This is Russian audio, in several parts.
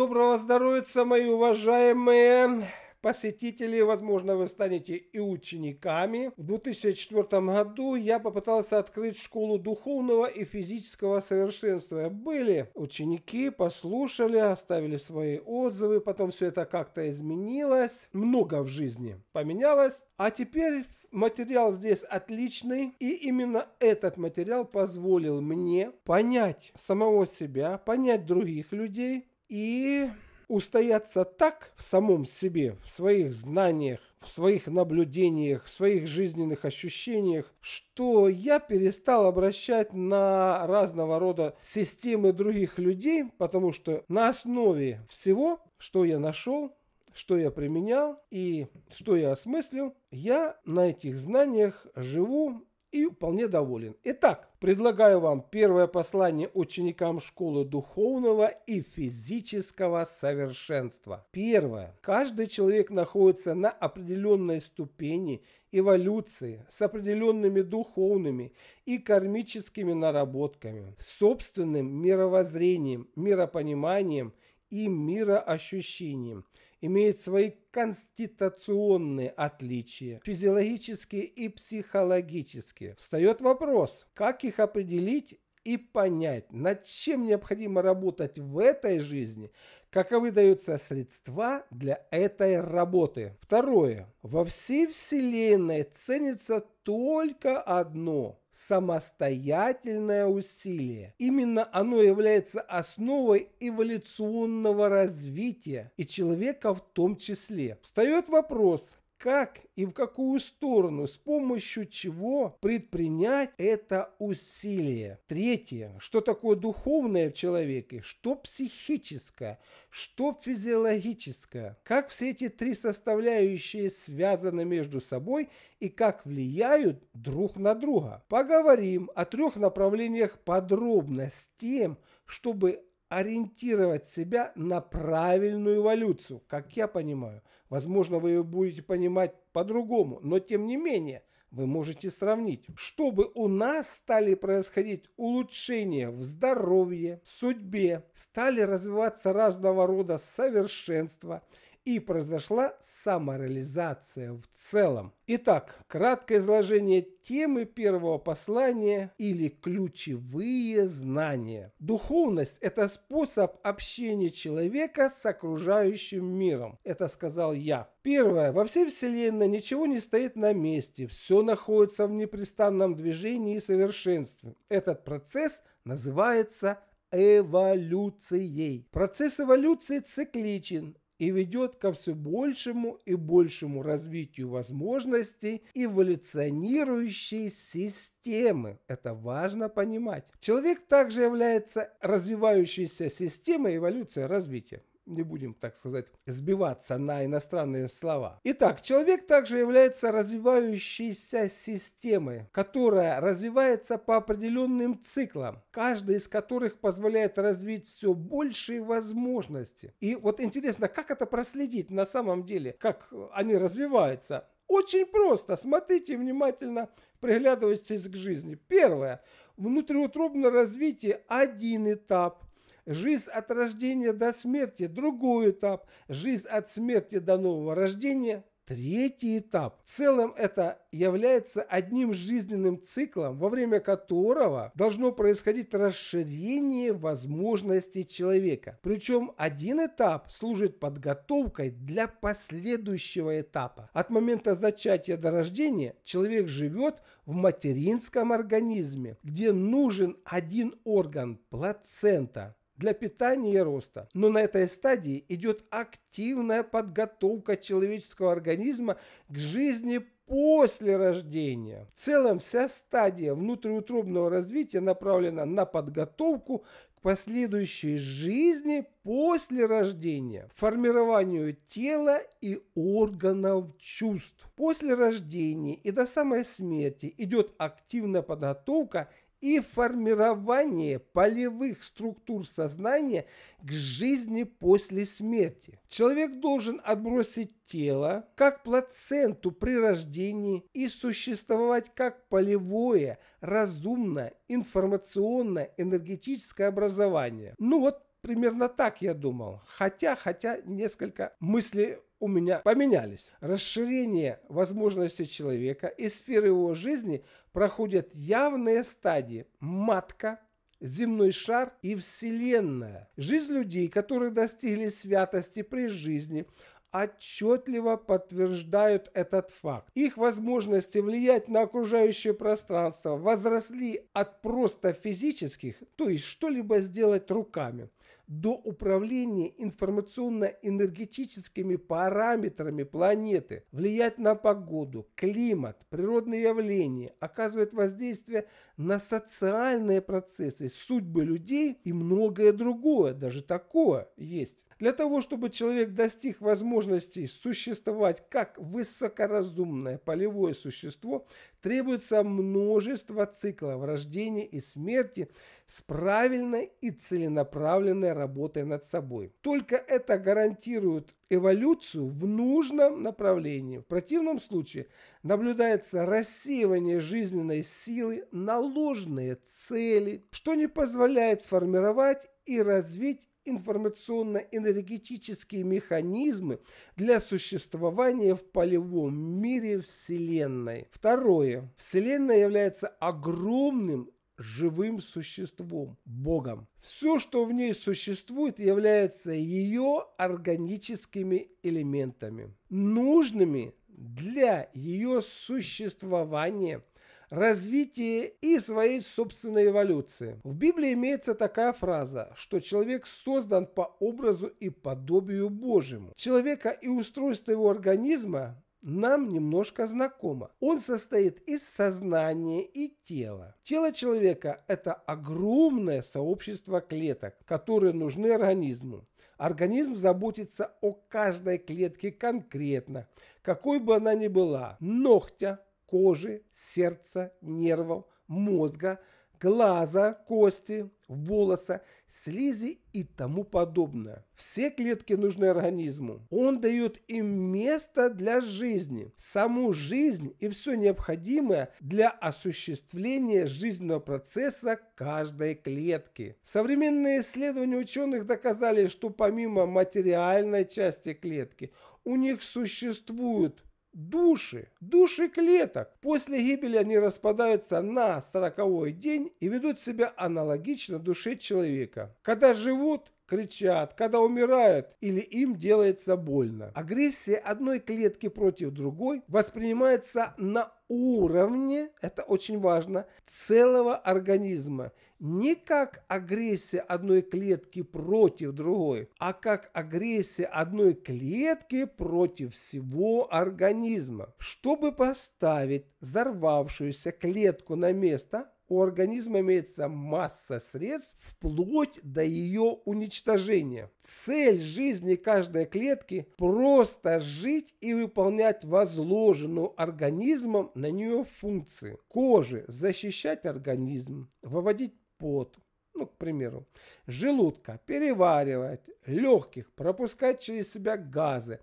Доброго здоровья, мои уважаемые посетители. Возможно, вы станете и учениками. В 2004 году я попытался открыть школу духовного и физического совершенства. Были ученики, послушали, оставили свои отзывы. Потом все это как-то изменилось. Много в жизни поменялось. А теперь материал здесь отличный, и именно этот материал позволил мне понять самого себя, понять других людей, и устояться так в самом себе, в своих знаниях, в своих наблюдениях, в своих жизненных ощущениях, что я перестал обращать на разного рода системы других людей, потому что на основе всего, что я нашел, что я применял и что я осмыслил, я на этих знаниях живу и вполне доволен. Итак, предлагаю вам первое послание ученикам школы духовного и физического совершенства. Первое. Каждый человек находится на определенной ступени эволюции с определенными духовными и кармическими наработками, собственным мировоззрением, миропониманием и мироощущением – имеет свои конституционные отличия, физиологические и психологические. Встает вопрос, как их определить и понять, над чем необходимо работать в этой жизни каковы даются средства для этой работы. Второе. Во всей Вселенной ценится только одно – самостоятельное усилие. Именно оно является основой эволюционного развития и человека в том числе. Встает вопрос, как и в какую сторону, с помощью чего предпринять это усилие. Третье, что такое духовное в человеке, что психическое, что физиологическое, как все эти три составляющие связаны между собой и как влияют друг на друга. Поговорим о трех направлениях подробно с тем, чтобы ориентировать себя на правильную эволюцию, как я понимаю. Возможно, вы ее будете понимать по-другому, но тем не менее вы можете сравнить, чтобы у нас стали происходить улучшения в здоровье, в судьбе, стали развиваться разного рода совершенства – и произошла самореализация в целом. Итак, краткое изложение темы первого послания или ключевые знания. Духовность – это способ общения человека с окружающим миром. Это сказал я. Первое. Во всей Вселенной ничего не стоит на месте. Все находится в непрестанном движении и совершенстве. Этот процесс называется эволюцией. Процесс эволюции цикличен и ведет ко все большему и большему развитию возможностей эволюционирующей системы. Это важно понимать. Человек также является развивающейся системой эволюции развития не будем, так сказать, сбиваться на иностранные слова. Итак, человек также является развивающейся системой, которая развивается по определенным циклам, каждый из которых позволяет развить все большие возможности. И вот интересно, как это проследить на самом деле, как они развиваются? Очень просто. Смотрите внимательно, приглядывайтесь к жизни. Первое. Внутриутробное развитие – один этап – Жизнь от рождения до смерти – другой этап. Жизнь от смерти до нового рождения – третий этап. В целом это является одним жизненным циклом, во время которого должно происходить расширение возможностей человека. Причем один этап служит подготовкой для последующего этапа. От момента зачатия до рождения человек живет в материнском организме, где нужен один орган – плацента для питания и роста. Но на этой стадии идет активная подготовка человеческого организма к жизни после рождения. В целом вся стадия внутриутробного развития направлена на подготовку к последующей жизни после рождения, формированию тела и органов чувств. После рождения и до самой смерти идет активная подготовка и формирование полевых структур сознания к жизни после смерти. Человек должен отбросить тело как плаценту при рождении и существовать как полевое, разумное, информационное, энергетическое образование. Ну вот примерно так я думал. Хотя, хотя несколько мыслей у меня поменялись. Расширение возможностей человека и сферы его жизни проходят явные стадии матка, земной шар и вселенная. Жизнь людей, которые достигли святости при жизни, отчетливо подтверждают этот факт. Их возможности влиять на окружающее пространство возросли от просто физических, то есть что-либо сделать руками, до управления информационно-энергетическими параметрами планеты, влиять на погоду, климат, природные явления, оказывает воздействие на социальные процессы, судьбы людей и многое другое, даже такое есть. Для того, чтобы человек достиг возможности существовать как высокоразумное полевое существо, требуется множество циклов рождения и смерти с правильной и целенаправленной работой над собой. Только это гарантирует эволюцию в нужном направлении. В противном случае наблюдается рассеивание жизненной силы на ложные цели, что не позволяет сформировать и развить информационно-энергетические механизмы для существования в полевом мире Вселенной. Второе. Вселенная является огромным живым существом, Богом. Все, что в ней существует, является ее органическими элементами, нужными для ее существования развитии и своей собственной эволюции. В Библии имеется такая фраза, что человек создан по образу и подобию Божьему. Человека и устройство его организма нам немножко знакомо. Он состоит из сознания и тела. Тело человека – это огромное сообщество клеток, которые нужны организму. Организм заботится о каждой клетке конкретно, какой бы она ни была – ногтя, кожи, сердца, нервов, мозга, глаза, кости, волоса, слизи и тому подобное. Все клетки нужны организму. Он дает им место для жизни, саму жизнь и все необходимое для осуществления жизненного процесса каждой клетки. Современные исследования ученых доказали, что помимо материальной части клетки, у них существуют Души, души клеток после гибели они распадаются на сороковой день и ведут себя аналогично душе человека. Когда живут, кричат, когда умирают или им делается больно. Агрессия одной клетки против другой воспринимается на уровне, это очень важно, целого организма. Не как агрессия одной клетки против другой, а как агрессия одной клетки против всего организма. Чтобы поставить взорвавшуюся клетку на место, у организма имеется масса средств вплоть до ее уничтожения. Цель жизни каждой клетки – просто жить и выполнять возложенную организмом на нее функции. Кожи – защищать организм, выводить пот, ну, к примеру, желудка переваривать, легких пропускать через себя газы,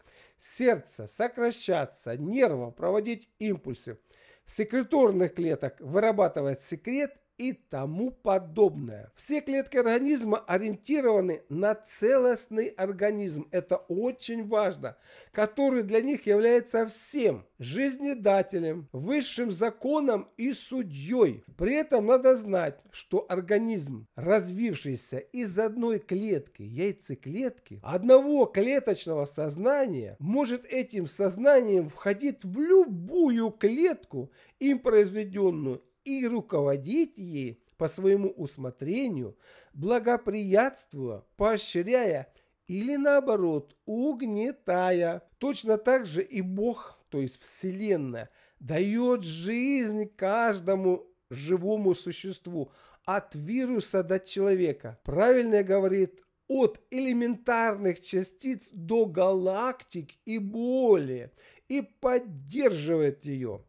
сердце сокращаться, нервов проводить импульсы – секреторных клеток вырабатывает секрет и тому подобное. Все клетки организма ориентированы на целостный организм. Это очень важно, который для них является всем жизнедателем, высшим законом и судьей. При этом надо знать, что организм, развившийся из одной клетки, яйцеклетки, одного клеточного сознания, может этим сознанием входить в любую клетку, им произведенную, и руководить ей по своему усмотрению, благоприятствуя, поощряя или наоборот угнетая. Точно так же и Бог, то есть Вселенная, дает жизнь каждому живому существу от вируса до человека. Правильно говорит от элементарных частиц до галактик и более, и поддерживает ее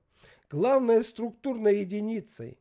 главной структурной единицей,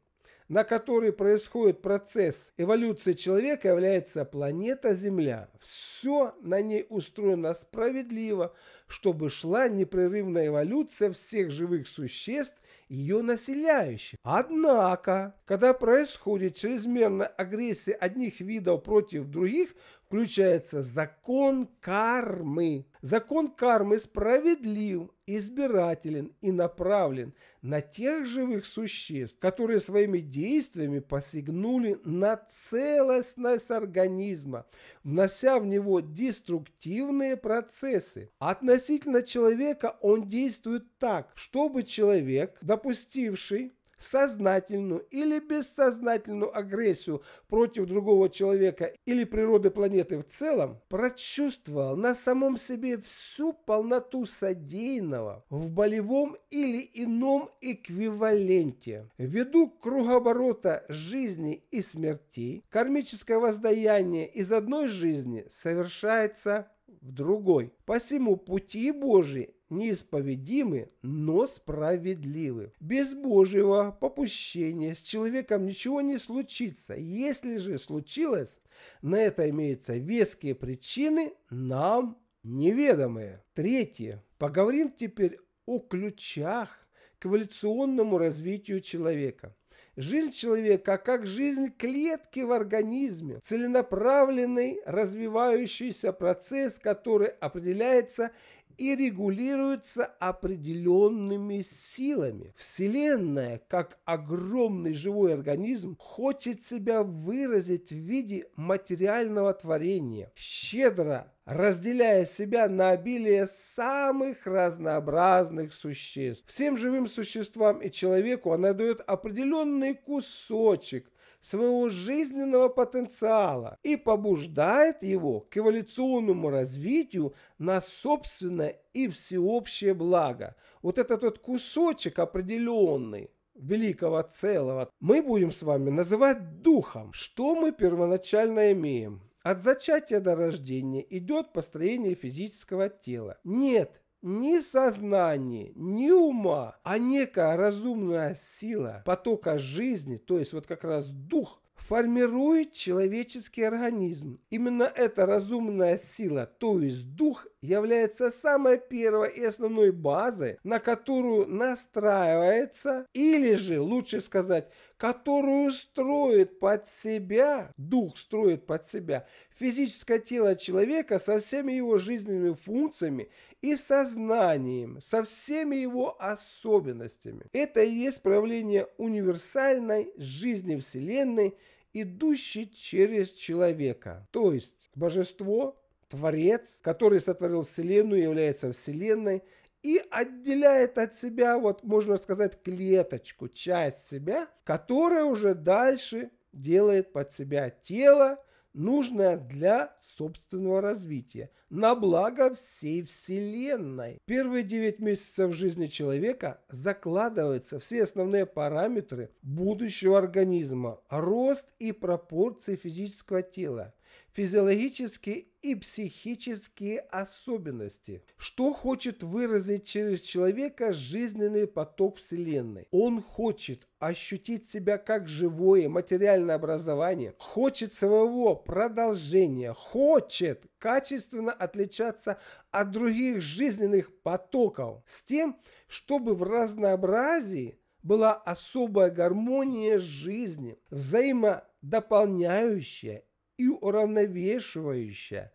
на которой происходит процесс эволюции человека, является планета Земля. Все на ней устроено справедливо, чтобы шла непрерывная эволюция всех живых существ, ее населяющих. Однако, когда происходит чрезмерная агрессия одних видов против других, включается закон кармы, Закон кармы справедлив, избирателен и направлен на тех живых существ, которые своими действиями посягнули на целостность организма, внося в него деструктивные процессы. Относительно человека он действует так, чтобы человек, допустивший сознательную или бессознательную агрессию против другого человека или природы планеты в целом, прочувствовал на самом себе всю полноту содеянного в болевом или ином эквиваленте. Ввиду кругоборота жизни и смертей, кармическое воздаяние из одной жизни совершается в другой. Посему пути Божии неисповедимы, но справедливы. Без Божьего попущения с человеком ничего не случится. Если же случилось, на это имеются веские причины, нам неведомые. Третье. Поговорим теперь о ключах к эволюционному развитию человека. Жизнь человека а как жизнь клетки в организме, целенаправленный развивающийся процесс, который определяется и регулируется определенными силами. Вселенная, как огромный живой организм, хочет себя выразить в виде материального творения, щедро разделяя себя на обилие самых разнообразных существ. Всем живым существам и человеку она дает определенный кусочек своего жизненного потенциала и побуждает его к эволюционному развитию на собственное и всеобщее благо. Вот этот вот кусочек определенный великого целого мы будем с вами называть духом. Что мы первоначально имеем? От зачатия до рождения идет построение физического тела. Нет ни сознания, ни ума, а некая разумная сила потока жизни, то есть вот как раз дух, формирует человеческий организм. Именно эта разумная сила, то есть дух, является самой первой и основной базой, на которую настраивается, или же, лучше сказать, которую строит под себя, дух строит под себя, физическое тело человека со всеми его жизненными функциями и сознанием, со всеми его особенностями. Это и есть правление универсальной жизни Вселенной, идущей через человека. То есть божество, Творец, который сотворил Вселенную, является Вселенной и отделяет от себя, вот можно сказать, клеточку, часть себя, которая уже дальше делает под себя тело, нужное для собственного развития, на благо всей Вселенной. Первые 9 месяцев жизни человека закладываются все основные параметры будущего организма, рост и пропорции физического тела, физиологические и психические особенности. Что хочет выразить через человека жизненный поток Вселенной? Он хочет ощутить себя как живое материальное образование, хочет своего продолжения, хочет качественно отличаться от других жизненных потоков с тем, чтобы в разнообразии была особая гармония жизни, взаимодополняющая и уравновешивающая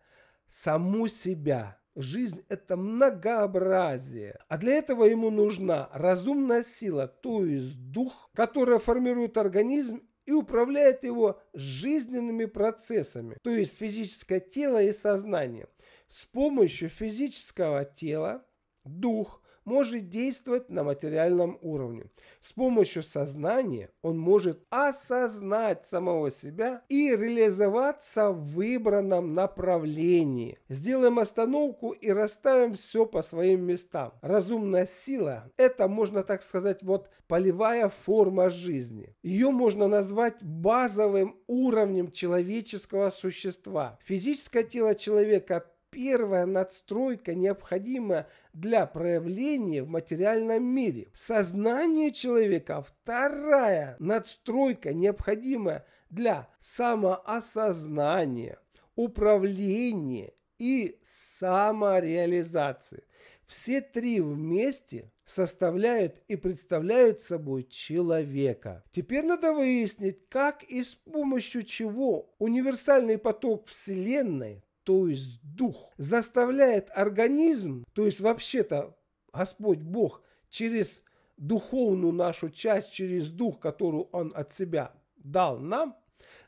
саму себя. Жизнь – это многообразие. А для этого ему нужна разумная сила, то есть дух, которая формирует организм и управляет его жизненными процессами, то есть физическое тело и сознание. С помощью физического тела дух может действовать на материальном уровне. С помощью сознания он может осознать самого себя и реализоваться в выбранном направлении. Сделаем остановку и расставим все по своим местам. Разумная сила – это, можно так сказать, вот полевая форма жизни. Ее можно назвать базовым уровнем человеческого существа. Физическое тело человека первая надстройка, необходимая для проявления в материальном мире. Сознание человека – вторая надстройка, необходимая для самоосознания, управления и самореализации. Все три вместе составляют и представляют собой человека. Теперь надо выяснить, как и с помощью чего универсальный поток Вселенной то есть дух, заставляет организм, то есть вообще-то Господь Бог через духовную нашу часть, через дух, которую Он от себя дал нам,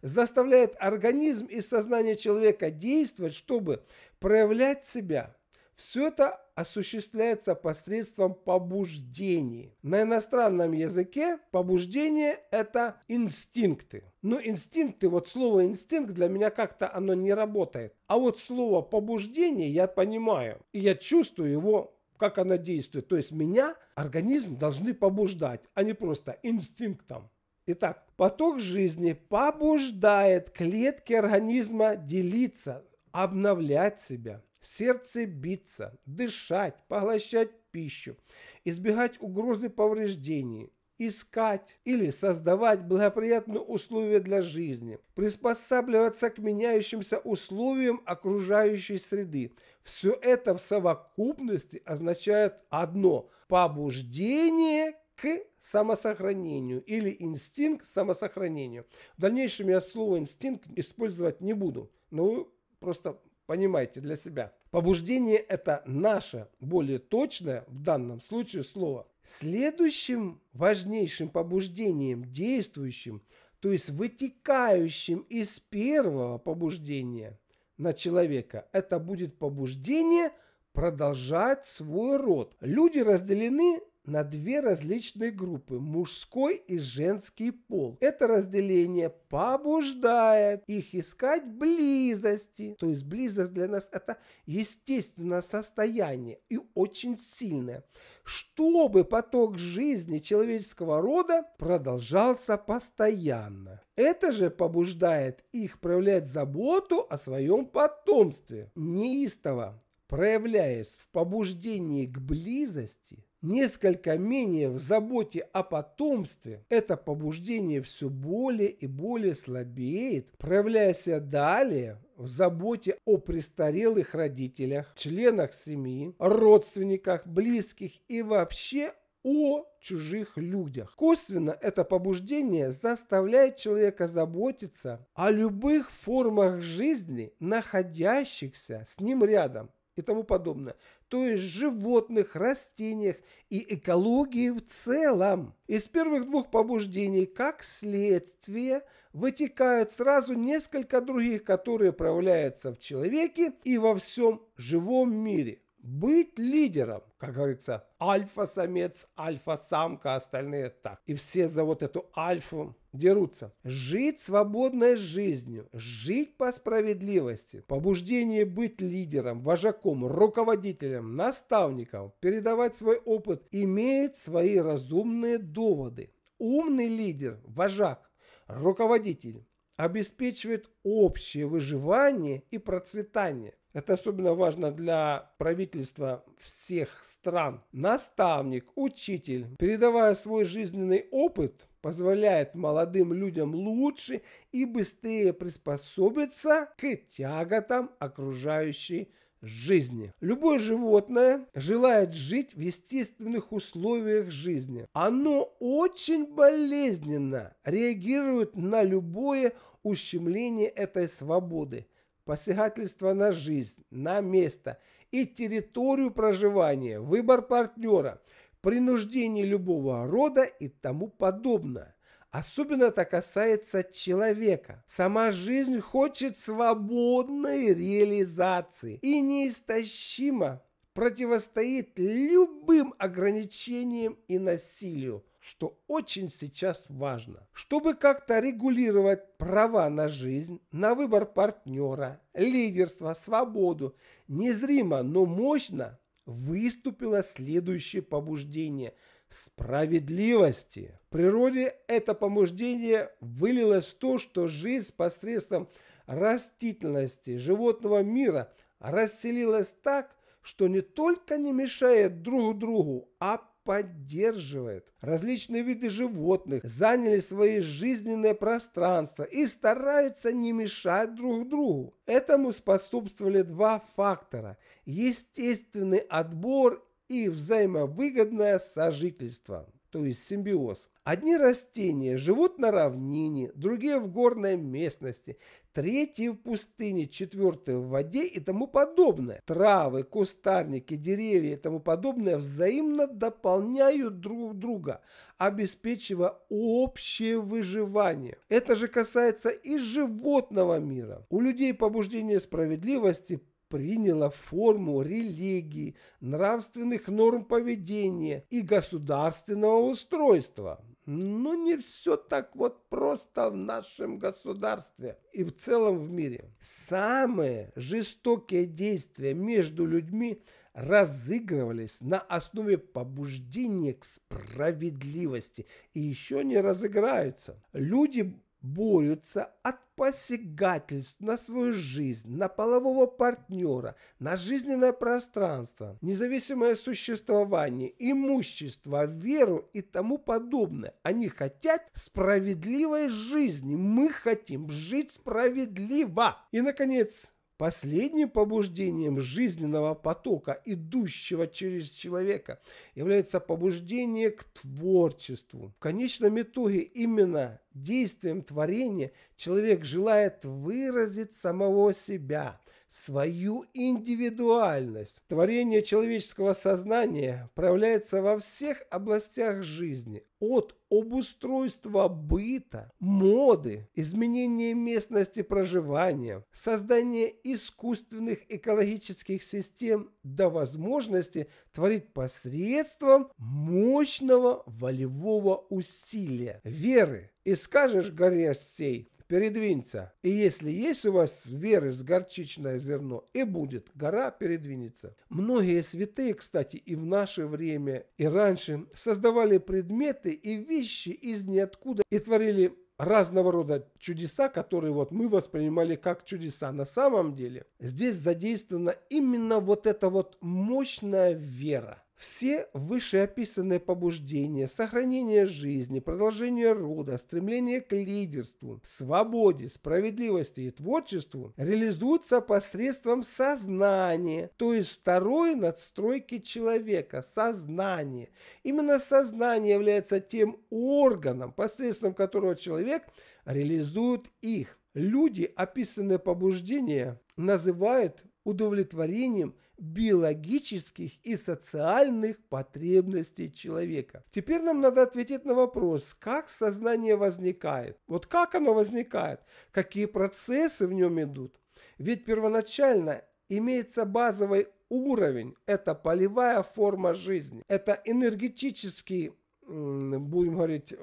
заставляет организм и сознание человека действовать, чтобы проявлять себя. Все это осуществляется посредством побуждений. На иностранном языке побуждение – это инстинкты. Но ну, инстинкты, вот слово инстинкт для меня как-то оно не работает. А вот слово побуждение я понимаю, и я чувствую его как оно действует. То есть меня организм должны побуждать, а не просто инстинктом. Итак, поток жизни побуждает клетки организма делиться, обновлять себя, сердце биться, дышать, поглощать пищу, избегать угрозы повреждений, искать или создавать благоприятные условия для жизни, приспосабливаться к меняющимся условиям окружающей среды. Все это в совокупности означает одно – побуждение к самосохранению или инстинкт самосохранения. В дальнейшем я слово инстинкт использовать не буду, но вы просто понимаете для себя. Побуждение – это наше, более точное в данном случае слово. Следующим важнейшим побуждением, действующим, то есть вытекающим из первого побуждения на человека, это будет побуждение продолжать свой род. Люди разделены на две различные группы – мужской и женский пол. Это разделение побуждает их искать близости. То есть близость для нас – это естественное состояние и очень сильное. Чтобы поток жизни человеческого рода продолжался постоянно. Это же побуждает их проявлять заботу о своем потомстве. Неистово проявляясь в побуждении к близости, Несколько менее в заботе о потомстве это побуждение все более и более слабеет, проявляясь далее в заботе о престарелых родителях, членах семьи, родственниках, близких и вообще о чужих людях. Косвенно это побуждение заставляет человека заботиться о любых формах жизни, находящихся с ним рядом и тому подобное, то есть животных, растениях и экологии в целом. Из первых двух побуждений, как следствие, вытекают сразу несколько других, которые проявляются в человеке и во всем живом мире быть лидером, как говорится, альфа-самец, альфа-самка, остальные так. И все за вот эту альфу дерутся. Жить свободной жизнью, жить по справедливости, побуждение быть лидером, вожаком, руководителем, наставником, передавать свой опыт, имеет свои разумные доводы. Умный лидер, вожак, руководитель обеспечивает общее выживание и процветание. Это особенно важно для правительства всех стран. Наставник, учитель, передавая свой жизненный опыт, позволяет молодым людям лучше и быстрее приспособиться к тяготам окружающей жизни. Любое животное желает жить в естественных условиях жизни. Оно очень болезненно реагирует на любое ущемление этой свободы, посягательство на жизнь, на место и территорию проживания, выбор партнера, принуждение любого рода и тому подобное. Особенно это касается человека. Сама жизнь хочет свободной реализации и неистощимо противостоит любым ограничениям и насилию, что очень сейчас важно. Чтобы как-то регулировать права на жизнь, на выбор партнера, лидерство, свободу, незримо, но мощно выступило следующее побуждение – справедливости. В природе это помуждение вылилось в то, что жизнь посредством растительности животного мира расселилась так, что не только не мешает друг другу, а поддерживает. Различные виды животных заняли свои жизненные пространства и стараются не мешать друг другу. Этому способствовали два фактора – естественный отбор и взаимовыгодное сожительство, то есть симбиоз. Одни растения живут на равнине, другие в горной местности, третьи в пустыне, четвертые в воде и тому подобное. Травы, кустарники, деревья и тому подобное взаимно дополняют друг друга, обеспечивая общее выживание. Это же касается и животного мира. У людей побуждение справедливости приняла форму религии, нравственных норм поведения и государственного устройства. Но не все так вот просто в нашем государстве и в целом в мире. Самые жестокие действия между людьми разыгрывались на основе побуждения к справедливости и еще не разыграются. Люди борются от посягательств на свою жизнь, на полового партнера, на жизненное пространство, независимое существование, имущество, веру и тому подобное. Они хотят справедливой жизни. Мы хотим жить справедливо. И, наконец, Последним побуждением жизненного потока, идущего через человека, является побуждение к творчеству. В конечном итоге именно действием творения человек желает выразить самого себя, свою индивидуальность. Творение человеческого сознания проявляется во всех областях жизни, от обустройства быта, моды, изменения местности проживания, создания искусственных экологических систем до возможности творить посредством мощного волевого усилия, веры. И скажешь горе сей, передвинется И если есть у вас веры с горчичное зерно, и будет, гора передвинется. Многие святые, кстати, и в наше время, и раньше, создавали предметы и вещи из ниоткуда и творили разного рода чудеса, которые вот мы воспринимали как чудеса. На самом деле здесь задействована именно вот эта вот мощная вера. Все вышеописанные побуждения, сохранение жизни, продолжение рода, стремление к лидерству, свободе, справедливости и творчеству реализуются посредством сознания, то есть второй надстройки человека – сознание. Именно сознание является тем органом, посредством которого человек реализует их. Люди описанные побуждения называют удовлетворением – биологических и социальных потребностей человека. Теперь нам надо ответить на вопрос, как сознание возникает. Вот как оно возникает, какие процессы в нем идут. Ведь первоначально имеется базовый уровень, это полевая форма жизни, это энергетический, будем говорить,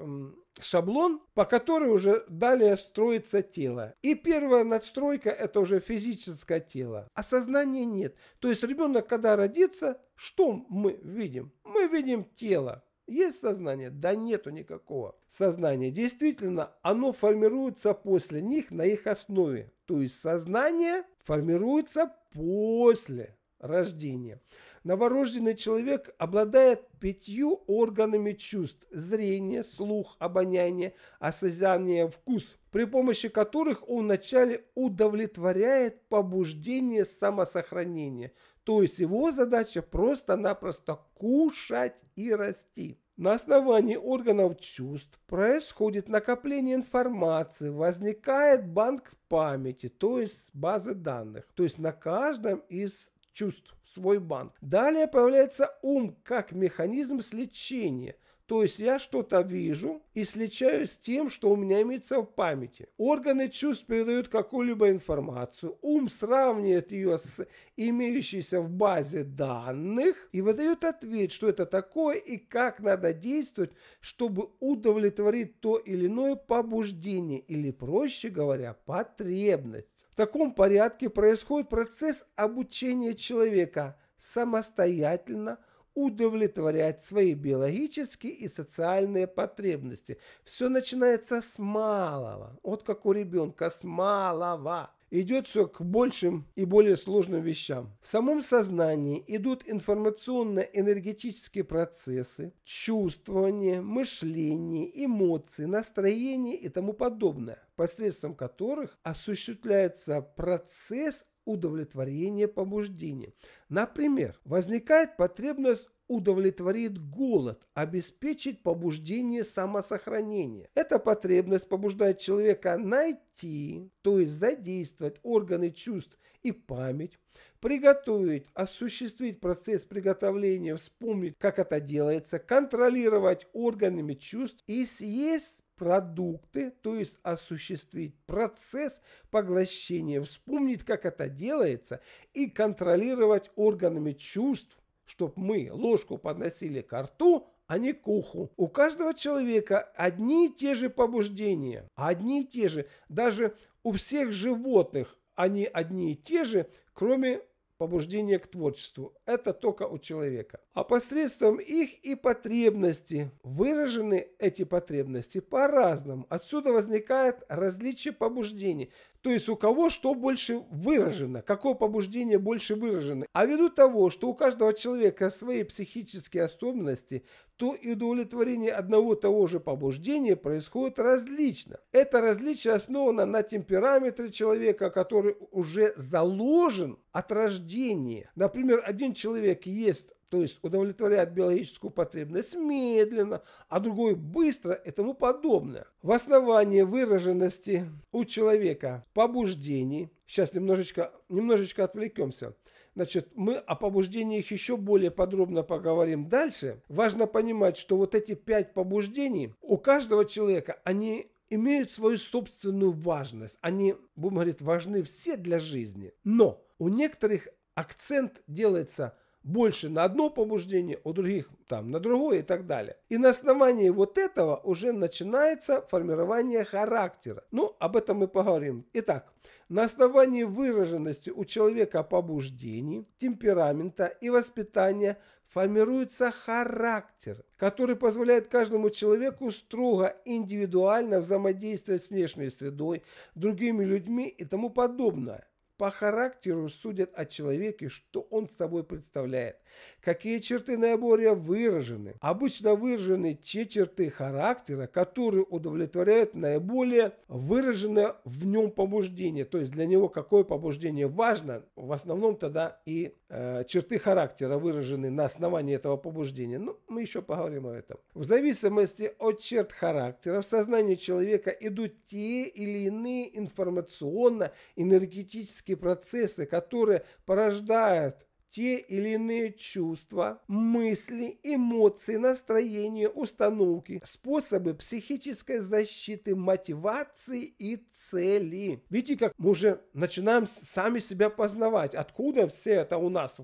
шаблон, по которой уже далее строится тело. И первая надстройка – это уже физическое тело. Осознания нет. То есть ребенок, когда родится, что мы видим? Мы видим тело. Есть сознание? Да нету никакого. Сознание действительно, оно формируется после них на их основе. То есть сознание формируется после рождения. Новорожденный человек обладает пятью органами чувств – зрение, слух, обоняние, осознание, вкус, при помощи которых он вначале удовлетворяет побуждение самосохранения. То есть его задача просто-напросто кушать и расти. На основании органов чувств происходит накопление информации, возникает банк памяти, то есть базы данных. То есть на каждом из чувств, свой банк. Далее появляется ум как механизм сличения, то есть я что-то вижу и сличаю с тем, что у меня имеется в памяти. Органы чувств передают какую-либо информацию, ум сравнивает ее с имеющейся в базе данных и выдает ответ, что это такое и как надо действовать, чтобы удовлетворить то или иное побуждение или, проще говоря, потребность. В таком порядке происходит процесс обучения человека самостоятельно удовлетворять свои биологические и социальные потребности. Все начинается с малого. Вот как у ребенка, с малого идет все к большим и более сложным вещам. В самом сознании идут информационно-энергетические процессы, чувствование, мышление, эмоции, настроение и тому подобное, посредством которых осуществляется процесс удовлетворения побуждения. Например, возникает потребность удовлетворит голод, обеспечит побуждение самосохранения. Эта потребность побуждает человека найти, то есть задействовать органы чувств и память, приготовить, осуществить процесс приготовления, вспомнить, как это делается, контролировать органами чувств и съесть продукты, то есть осуществить процесс поглощения, вспомнить, как это делается, и контролировать органами чувств чтоб мы ложку подносили к рту, а не к уху. У каждого человека одни и те же побуждения, одни и те же. Даже у всех животных они одни и те же, кроме побуждения к творчеству. Это только у человека. А посредством их и потребности. Выражены эти потребности по-разному. Отсюда возникает различие побуждений – то есть у кого что больше выражено, какое побуждение больше выражено. А ввиду того, что у каждого человека свои психические особенности, то и удовлетворение одного того же побуждения происходит различно. Это различие основано на темпераметре человека, который уже заложен от рождения. Например, один человек ест то есть удовлетворяет биологическую потребность медленно, а другой быстро и тому подобное. В основании выраженности у человека побуждений, сейчас немножечко, немножечко отвлекемся, Значит, мы о побуждениях еще более подробно поговорим дальше. Важно понимать, что вот эти пять побуждений у каждого человека, они имеют свою собственную важность. Они, будем говорить, важны все для жизни. Но у некоторых акцент делается больше на одно побуждение, у других там на другое и так далее. И на основании вот этого уже начинается формирование характера. Ну, об этом мы поговорим. Итак, на основании выраженности у человека побуждений, темперамента и воспитания формируется характер, который позволяет каждому человеку строго индивидуально взаимодействовать с внешней средой, другими людьми и тому подобное. По характеру судят о человеке, что он собой представляет, какие черты наиболее выражены. Обычно выражены те черты характера, которые удовлетворяют наиболее выраженное в нем побуждение. То есть для него какое побуждение важно, в основном тогда и Э, черты характера выражены на основании этого побуждения. Ну, мы еще поговорим об этом. В зависимости от черт характера в сознании человека идут те или иные информационно-энергетические процессы, которые порождают те или иные чувства, мысли, эмоции, настроения, установки, способы психической защиты, мотивации и цели. Видите, как мы уже начинаем сами себя познавать. Откуда все это у нас?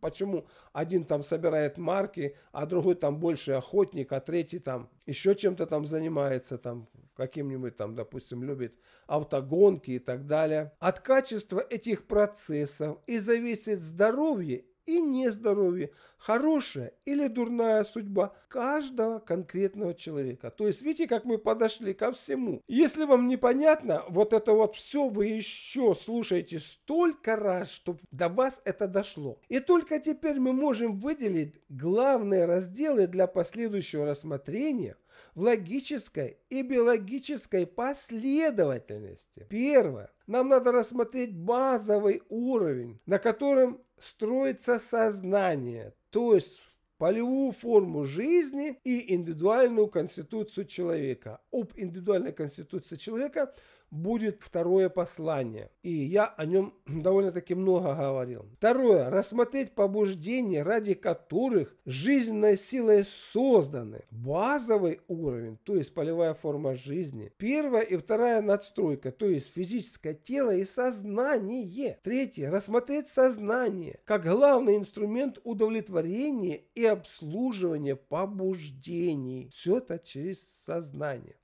Почему один там собирает марки, а другой там больше охотник, а третий там еще чем-то там занимается, там каким-нибудь там, допустим, любит автогонки и так далее. От качества этих процессов и зависит здоровье и нездоровье, хорошая или дурная судьба каждого конкретного человека. То есть, видите, как мы подошли ко всему. Если вам непонятно, вот это вот все вы еще слушаете столько раз, чтобы до вас это дошло. И только теперь мы можем выделить главные разделы для последующего рассмотрения в логической и биологической последовательности. Первое. Нам надо рассмотреть базовый уровень, на котором строится сознание, то есть полевую форму жизни и индивидуальную конституцию человека. Об индивидуальной конституции человека будет второе послание. И я о нем довольно-таки много говорил. Второе. Рассмотреть побуждения, ради которых жизненной силой созданы. Базовый уровень, то есть полевая форма жизни. Первая и вторая надстройка, то есть физическое тело и сознание. Третье. Рассмотреть сознание как главный инструмент удовлетворения и обслуживания побуждений. Все это через сознание.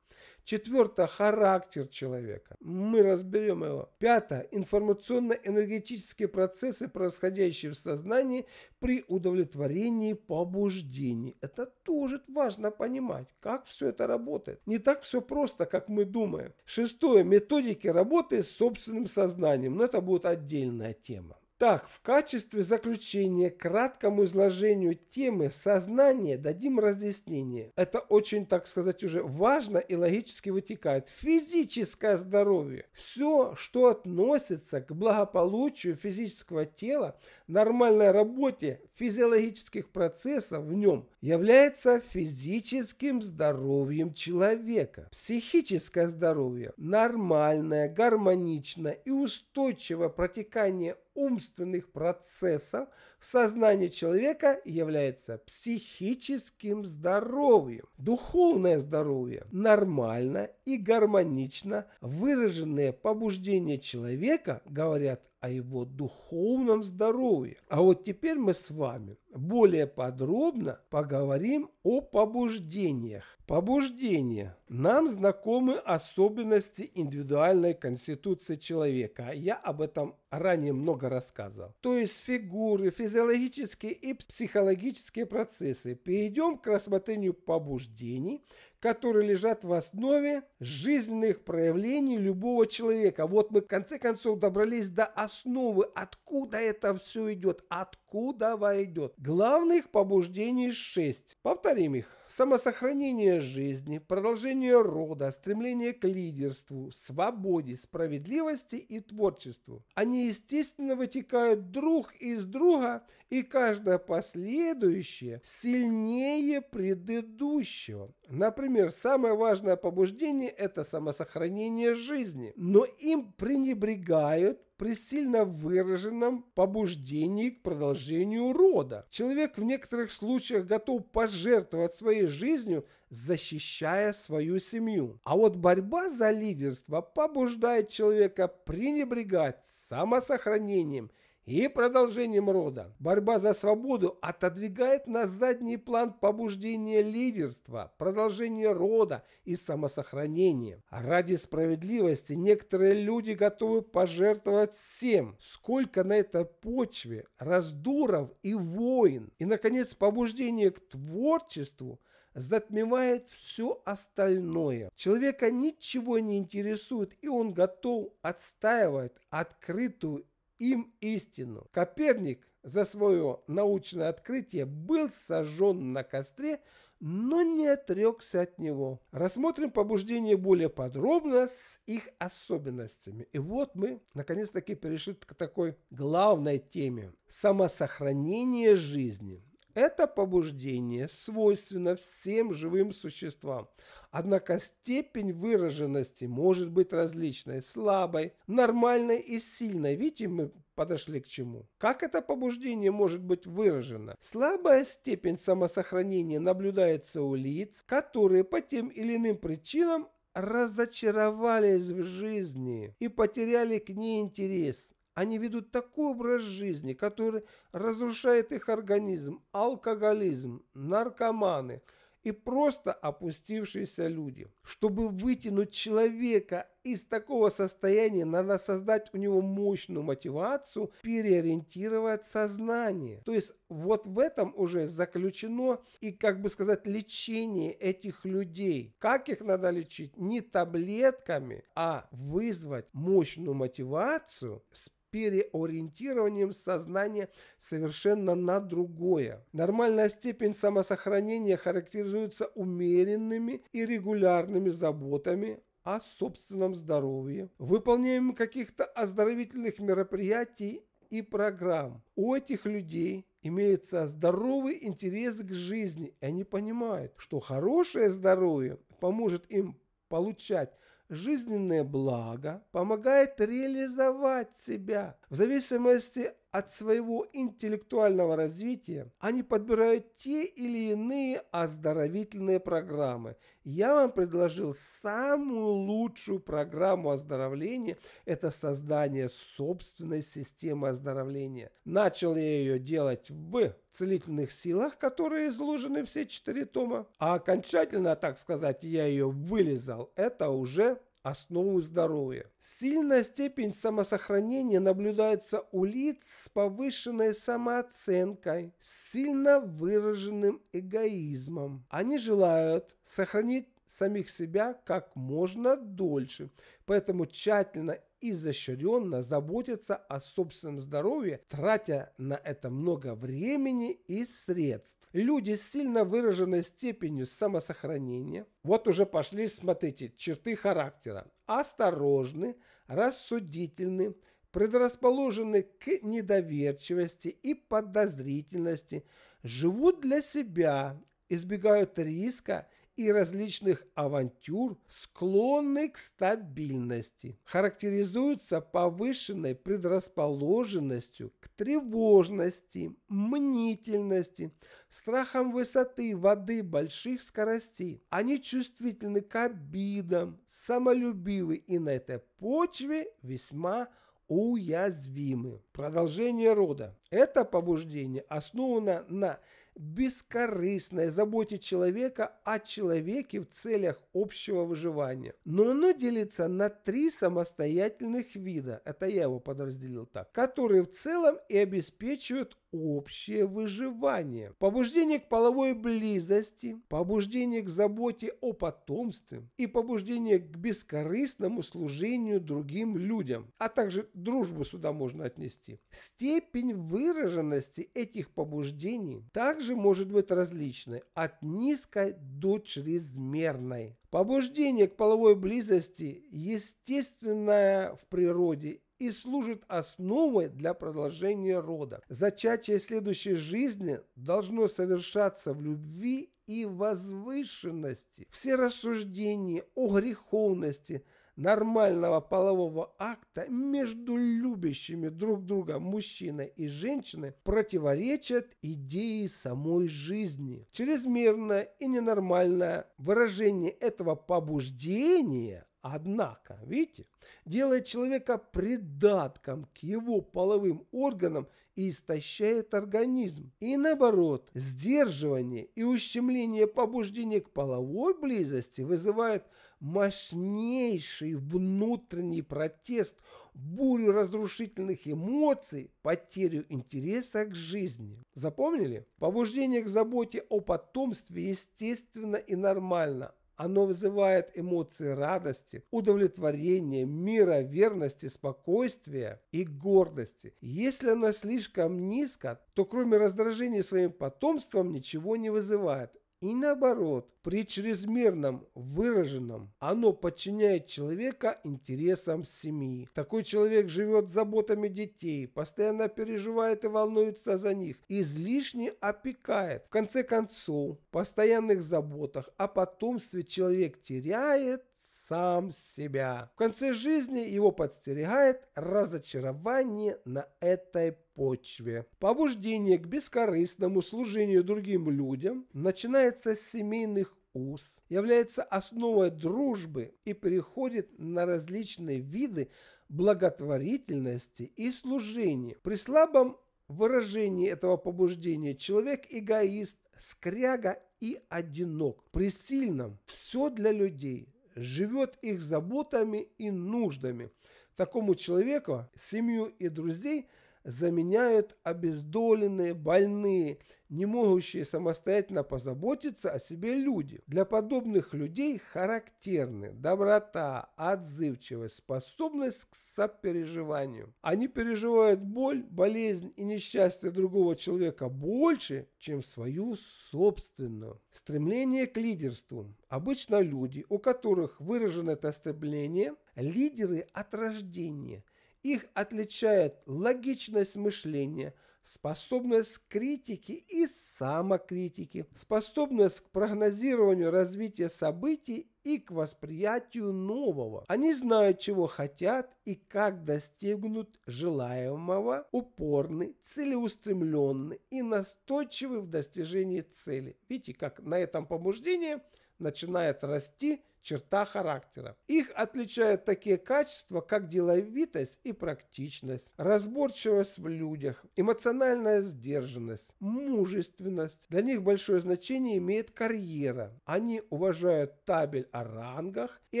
Четвертое – характер человека. Мы разберем его. Пятое – информационно-энергетические процессы, происходящие в сознании при удовлетворении побуждений. Это тоже важно понимать, как все это работает. Не так все просто, как мы думаем. Шестое – методики работы с собственным сознанием. Но это будет отдельная тема. Так, в качестве заключения к краткому изложению темы сознания дадим разъяснение. Это очень, так сказать, уже важно и логически вытекает. Физическое здоровье. Все, что относится к благополучию физического тела, нормальной работе физиологических процессов в нем, является физическим здоровьем человека. Психическое здоровье, нормальное, гармоничное и устойчивое протекание умственных процессов в сознании человека является психическим здоровьем. Духовное здоровье нормально и гармонично выраженные побуждения человека говорят о его духовном здоровье. А вот теперь мы с вами более подробно поговорим о побуждениях. Побуждения. Нам знакомы особенности индивидуальной конституции человека. Я об этом ранее много рассказывал. То есть фигуры, физиологические и психологические процессы. Перейдем к рассмотрению побуждений, которые лежат в основе жизненных проявлений любого человека. Вот мы в конце концов добрались до основы, откуда это все идет, откуда войдет. Главных побуждений 6. Повторим их самосохранение жизни, продолжение рода, стремление к лидерству, свободе, справедливости и творчеству. Они, естественно, вытекают друг из друга, и каждое последующее сильнее предыдущего. Например, самое важное побуждение – это самосохранение жизни, но им пренебрегают при сильно выраженном побуждении к продолжению рода. Человек в некоторых случаях готов пожертвовать своей жизнью, защищая свою семью. А вот борьба за лидерство побуждает человека пренебрегать самосохранением и продолжением рода. Борьба за свободу отодвигает на задний план побуждение лидерства, продолжение рода и самосохранения. Ради справедливости некоторые люди готовы пожертвовать всем, сколько на этой почве раздуров и войн. И, наконец, побуждение к творчеству затмевает все остальное. Человека ничего не интересует, и он готов отстаивать открытую им истину. Коперник за свое научное открытие был сожжен на костре, но не отрекся от него. Рассмотрим побуждение более подробно с их особенностями. И вот мы наконец-таки перешли к такой главной теме – самосохранение жизни. Это побуждение свойственно всем живым существам, однако степень выраженности может быть различной, слабой, нормальной и сильной. Видите, мы подошли к чему. Как это побуждение может быть выражено? Слабая степень самосохранения наблюдается у лиц, которые по тем или иным причинам разочаровались в жизни и потеряли к ней интерес. Они ведут такой образ жизни, который разрушает их организм, алкоголизм, наркоманы и просто опустившиеся люди. Чтобы вытянуть человека из такого состояния, надо создать у него мощную мотивацию, переориентировать сознание. То есть вот в этом уже заключено и, как бы сказать, лечение этих людей. Как их надо лечить? Не таблетками, а вызвать мощную мотивацию с переориентированием сознания совершенно на другое. Нормальная степень самосохранения характеризуется умеренными и регулярными заботами о собственном здоровье, выполняем каких-то оздоровительных мероприятий и программ. У этих людей имеется здоровый интерес к жизни, и они понимают, что хорошее здоровье поможет им получать жизненное благо помогает реализовать себя в зависимости от своего интеллектуального развития, они подбирают те или иные оздоровительные программы. Я вам предложил самую лучшую программу оздоровления – это создание собственной системы оздоровления. Начал я ее делать в целительных силах, которые изложены все четыре тома, а окончательно, так сказать, я ее вылезал. Это уже основу здоровья. Сильная степень самосохранения наблюдается у лиц с повышенной самооценкой, с сильно выраженным эгоизмом. Они желают сохранить самих себя как можно дольше. Поэтому тщательно и изощренно заботиться о собственном здоровье, тратя на это много времени и средств. Люди с сильно выраженной степенью самосохранения, вот уже пошли, смотрите, черты характера, осторожны, рассудительны, предрасположены к недоверчивости и подозрительности, живут для себя, избегают риска и различных авантюр склонны к стабильности, характеризуются повышенной предрасположенностью к тревожности, мнительности, страхом высоты воды больших скоростей. Они чувствительны к обидам, самолюбивы и на этой почве весьма уязвимы. Продолжение рода. Это побуждение основано на бескорыстной заботе человека о человеке в целях общего выживания. Но оно делится на три самостоятельных вида, это я его подразделил так, которые в целом и обеспечивают общее выживание, побуждение к половой близости, побуждение к заботе о потомстве и побуждение к бескорыстному служению другим людям, а также дружбу сюда можно отнести. Степень выраженности этих побуждений также может быть различной от низкой до чрезмерной. Побуждение к половой близости естественное в природе и служит основой для продолжения рода. Зачатие следующей жизни должно совершаться в любви и возвышенности. Все рассуждения о греховности нормального полового акта между любящими друг друга мужчиной и женщиной противоречат идее самой жизни. Чрезмерное и ненормальное выражение этого побуждения Однако, видите, делает человека придатком к его половым органам и истощает организм. И наоборот, сдерживание и ущемление побуждения к половой близости вызывает мощнейший внутренний протест, бурю разрушительных эмоций, потерю интереса к жизни. Запомнили? Побуждение к заботе о потомстве естественно и нормально, оно вызывает эмоции радости, удовлетворения, мира, верности, спокойствия и гордости. Если оно слишком низко, то кроме раздражения своим потомством ничего не вызывает. И наоборот, при чрезмерном выраженном оно подчиняет человека интересам семьи. Такой человек живет заботами детей, постоянно переживает и волнуется за них, излишне опекает. В конце концов, в постоянных заботах о потомстве человек теряет сам себя. В конце жизни его подстерегает разочарование на этой почве. Побуждение к бескорыстному служению другим людям начинается с семейных уз, является основой дружбы и переходит на различные виды благотворительности и служения. При слабом выражении этого побуждения человек эгоист, скряга и одинок. При сильном все для людей, живет их заботами и нуждами. Такому человеку семью и друзей – заменяют обездоленные, больные, не могущие самостоятельно позаботиться о себе люди. Для подобных людей характерны доброта, отзывчивость, способность к сопереживанию. Они переживают боль, болезнь и несчастье другого человека больше, чем свою собственную. Стремление к лидерству. Обычно люди, у которых выражено это стремление, лидеры от рождения – их отличает логичность мышления, способность к критике и самокритике, способность к прогнозированию развития событий и к восприятию нового. Они знают, чего хотят и как достигнут желаемого, упорны, целеустремленны и настойчивы в достижении цели. Видите, как на этом побуждение начинает расти черта характера. Их отличают такие качества, как деловитость и практичность, разборчивость в людях, эмоциональная сдержанность, мужественность. Для них большое значение имеет карьера. Они уважают табель о рангах и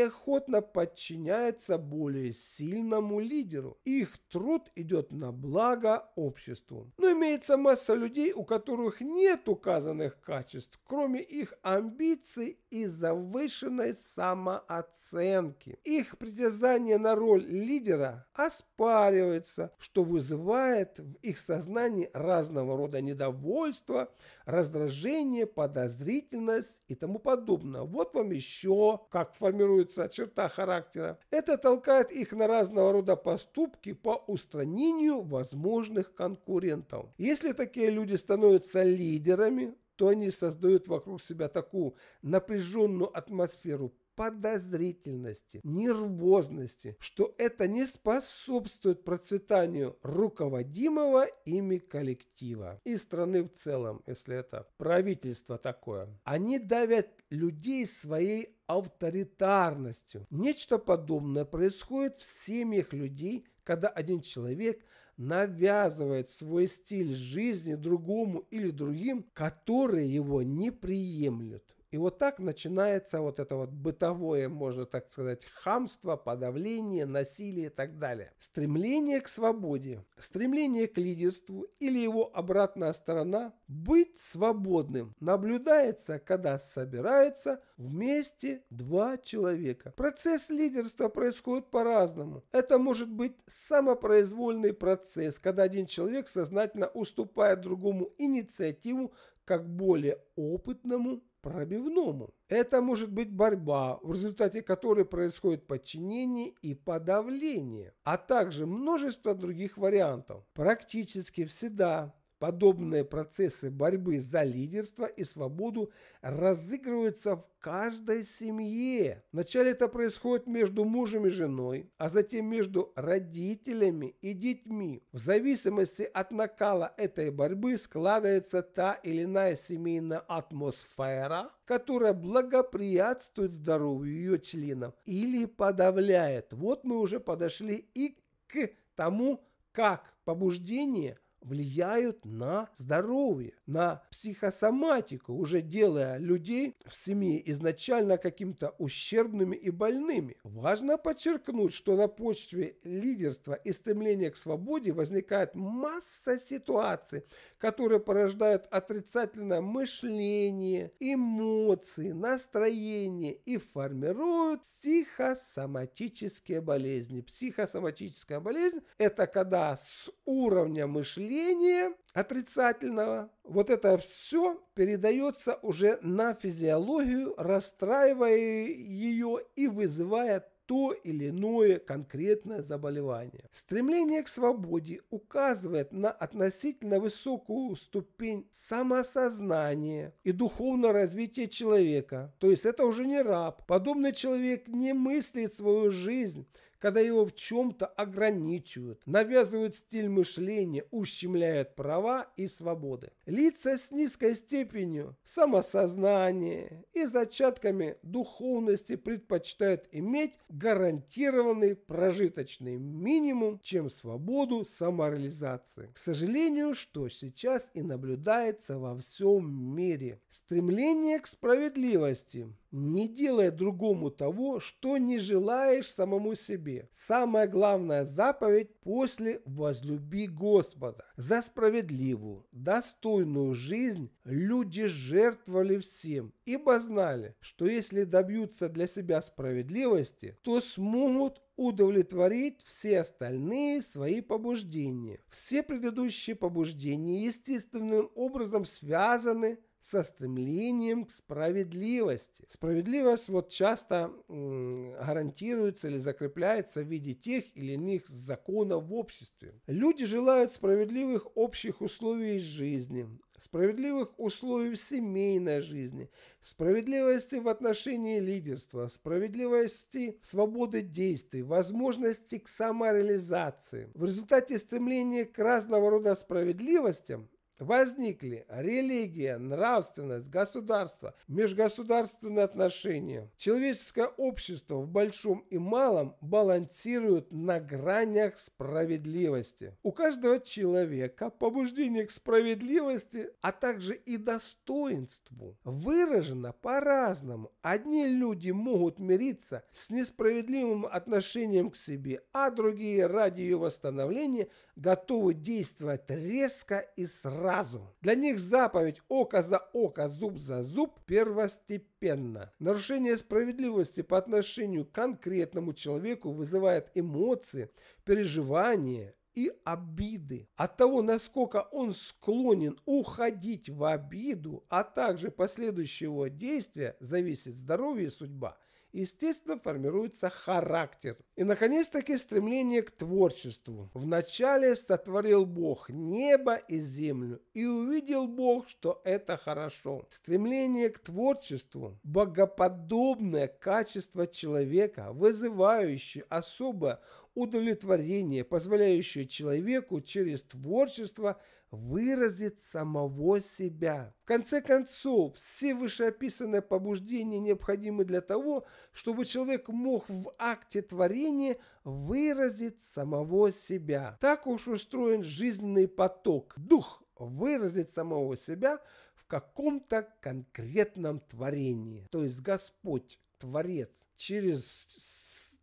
охотно подчиняются более сильному лидеру. Их труд идет на благо обществу. Но имеется масса людей, у которых нет указанных качеств, кроме их амбиций и завышенной самооценки. Их притязание на роль лидера оспаривается, что вызывает в их сознании разного рода недовольство, раздражение, подозрительность и тому подобное. Вот вам еще, как формируется черта характера. Это толкает их на разного рода поступки по устранению возможных конкурентов. Если такие люди становятся лидерами, то они создают вокруг себя такую напряженную атмосферу подозрительности, нервозности, что это не способствует процветанию руководимого ими коллектива и страны в целом, если это правительство такое. Они давят людей своей авторитарностью. Нечто подобное происходит в семьях людей, когда один человек навязывает свой стиль жизни другому или другим, которые его не приемлют. И вот так начинается вот это вот бытовое, можно так сказать, хамство, подавление, насилие и так далее. Стремление к свободе, стремление к лидерству или его обратная сторона – быть свободным – наблюдается, когда собирается вместе два человека. Процесс лидерства происходит по-разному. Это может быть самопроизвольный процесс, когда один человек сознательно уступает другому инициативу как более опытному пробивному. Это может быть борьба, в результате которой происходит подчинение и подавление, а также множество других вариантов. Практически всегда Подобные процессы борьбы за лидерство и свободу разыгрываются в каждой семье. Вначале это происходит между мужем и женой, а затем между родителями и детьми. В зависимости от накала этой борьбы складывается та или иная семейная атмосфера, которая благоприятствует здоровью ее членов или подавляет. Вот мы уже подошли и к тому, как побуждение – влияют на здоровье, на психосоматику, уже делая людей в семье изначально каким-то ущербными и больными. Важно подчеркнуть, что на почве лидерства и стремления к свободе возникает масса ситуаций, которые порождают отрицательное мышление, эмоции, настроение и формируют психосоматические болезни. Психосоматическая болезнь – это когда с уровня мышления мышления отрицательного, вот это все передается уже на физиологию, расстраивая ее и вызывая то или иное конкретное заболевание. Стремление к свободе указывает на относительно высокую ступень самосознания и духовного развития человека. То есть это уже не раб. Подобный человек не мыслит свою жизнь когда его в чем-то ограничивают, навязывают стиль мышления, ущемляют права и свободы. Лица с низкой степенью самосознания и зачатками духовности предпочитают иметь гарантированный прожиточный минимум, чем свободу самореализации. К сожалению, что сейчас и наблюдается во всем мире. Стремление к справедливости – не делай другому того, что не желаешь самому себе. Самая главная заповедь после «возлюби Господа». За справедливую, достойную жизнь люди жертвовали всем, ибо знали, что если добьются для себя справедливости, то смогут удовлетворить все остальные свои побуждения. Все предыдущие побуждения естественным образом связаны со стремлением к справедливости. Справедливость вот часто гарантируется или закрепляется в виде тех или иных законов в обществе. Люди желают справедливых общих условий жизни, справедливых условий в семейной жизни, справедливости в отношении лидерства, справедливости свободы действий, возможности к самореализации. В результате стремления к разного рода справедливостям возникли религия, нравственность, государство, межгосударственные отношения. Человеческое общество в большом и малом балансирует на гранях справедливости. У каждого человека побуждение к справедливости, а также и достоинству выражено по-разному. Одни люди могут мириться с несправедливым отношением к себе, а другие ради ее восстановления готовы действовать резко и сразу сразу. Для них заповедь «Око за око, зуб за зуб» первостепенно. Нарушение справедливости по отношению к конкретному человеку вызывает эмоции, переживания, и обиды. От того, насколько он склонен уходить в обиду, а также последующего действия, зависит здоровье и судьба естественно, формируется характер. И, наконец-таки, стремление к творчеству. Вначале сотворил Бог небо и землю, и увидел Бог, что это хорошо. Стремление к творчеству – богоподобное качество человека, вызывающее особое удовлетворение, позволяющее человеку через творчество выразить самого себя. В конце концов, все вышеописанные побуждения необходимы для того, чтобы человек мог в акте творения выразить самого себя. Так уж устроен жизненный поток, дух выразить самого себя в каком-то конкретном творении. То есть Господь, Творец, через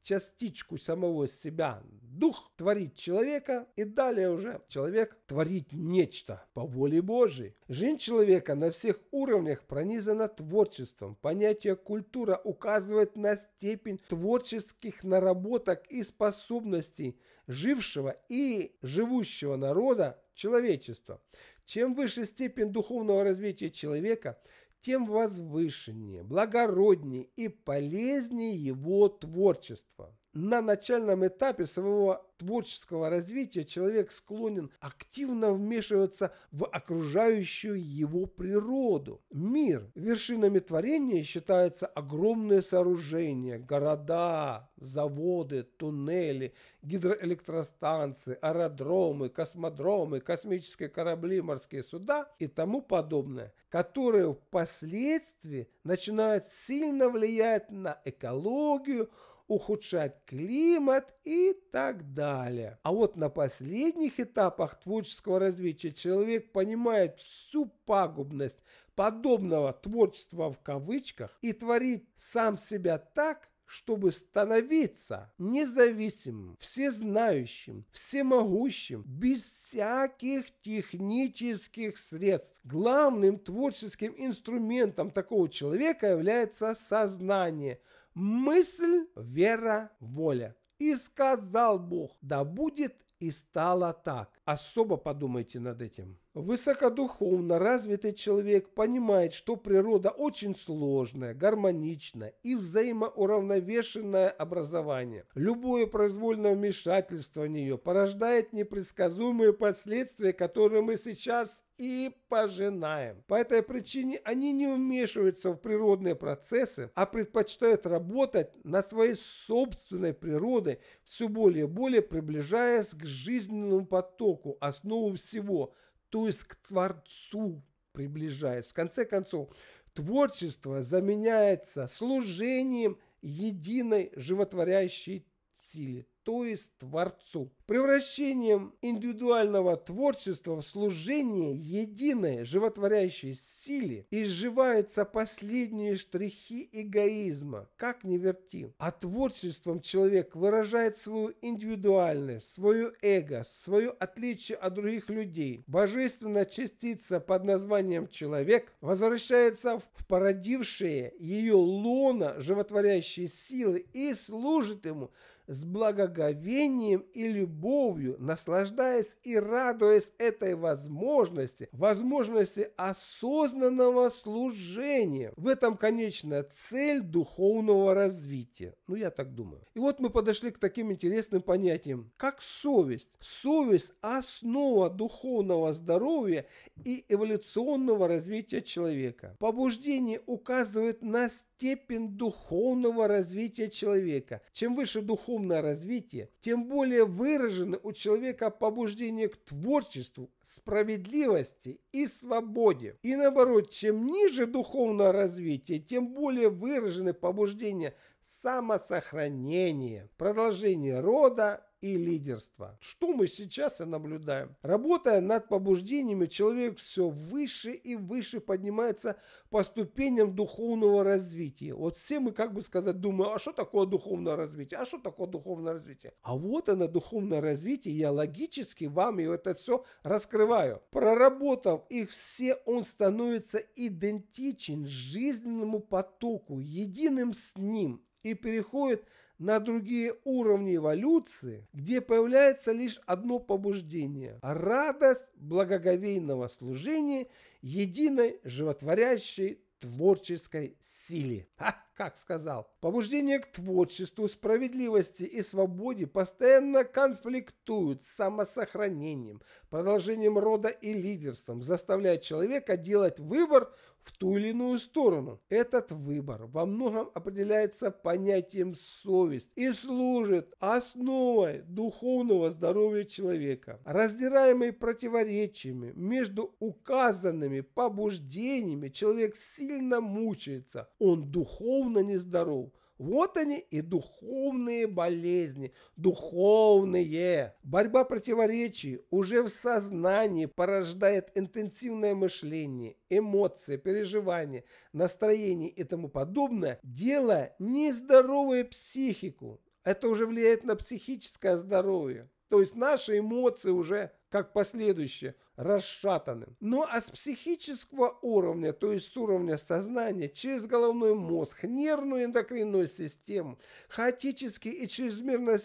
частичку самого себя, дух творит человека, и далее уже человек творить нечто по воле Божией. Жизнь человека на всех уровнях пронизана творчеством. Понятие культура указывает на степень творческих наработок и способностей жившего и живущего народа человечества. Чем выше степень духовного развития человека, тем возвышеннее, благороднее и полезнее его творчество на начальном этапе своего творческого развития человек склонен активно вмешиваться в окружающую его природу, мир. Вершинами творения считаются огромные сооружения, города, заводы, туннели, гидроэлектростанции, аэродромы, космодромы, космические корабли, морские суда и тому подобное, которые впоследствии начинают сильно влиять на экологию, ухудшать климат и так далее. А вот на последних этапах творческого развития человек понимает всю пагубность подобного творчества в кавычках и творит сам себя так, чтобы становиться независимым, всезнающим, всемогущим, без всяких технических средств. Главным творческим инструментом такого человека является сознание – мысль, вера, воля. И сказал Бог, да будет и стало так. Особо подумайте над этим. Высокодуховно развитый человек понимает, что природа очень сложная, гармоничная и взаимоуравновешенное образование. Любое произвольное вмешательство в нее порождает непредсказуемые последствия, которые мы сейчас и пожинаем. По этой причине они не вмешиваются в природные процессы, а предпочитают работать на своей собственной природе, все более и более приближаясь к жизненному потоку, основу всего, то есть к Творцу приближаясь. В конце концов, творчество заменяется служением единой животворящей силе, то есть Творцу. Превращением индивидуального творчества в служение единой животворящей силе изживаются последние штрихи эгоизма, как не верти. А творчеством человек выражает свою индивидуальность, свою эго, свое отличие от других людей. Божественная частица под названием «человек» возвращается в породившее ее лона животворящей силы и служит ему – с благоговением и любовью, наслаждаясь и радуясь этой возможности, возможности осознанного служения. В этом конечно, цель духовного развития. Ну, я так думаю. И вот мы подошли к таким интересным понятиям, как совесть. Совесть – основа духовного здоровья и эволюционного развития человека. Побуждение указывает на степень степень духовного развития человека. Чем выше духовное развитие, тем более выражены у человека побуждение к творчеству, справедливости и свободе. И наоборот, чем ниже духовное развитие, тем более выражены побуждения самосохранения, продолжения рода и лидерства. Что мы сейчас и наблюдаем. Работая над побуждениями, человек все выше и выше поднимается по ступеням духовного развития. Вот все мы, как бы сказать, думаем, а что такое духовное развитие? А что такое духовное развитие? А вот оно, духовное развитие. Я логически вам и это все раскрываю. Проработав их все, он становится идентичен жизненному потоку, единым с ним и переходит на другие уровни эволюции, где появляется лишь одно побуждение – радость благоговейного служения единой животворящей творческой силе. Ха, как сказал. Побуждение к творчеству, справедливости и свободе постоянно конфликтуют с самосохранением, продолжением рода и лидерством, заставляя человека делать выбор в ту или иную сторону. Этот выбор во многом определяется понятием совесть и служит основой духовного здоровья человека. Раздираемый противоречиями между указанными побуждениями человек сильно мучается, он духовно нездоров – вот они и духовные болезни, духовные. Борьба противоречий уже в сознании порождает интенсивное мышление, эмоции, переживания, настроение и тому подобное, делая нездоровую психику. Это уже влияет на психическое здоровье. То есть наши эмоции уже как последующее расшатанным. Но ну, а с психического уровня, то есть с уровня сознания, через головной мозг, нервную эндокринную систему, хаотические и чрезмерно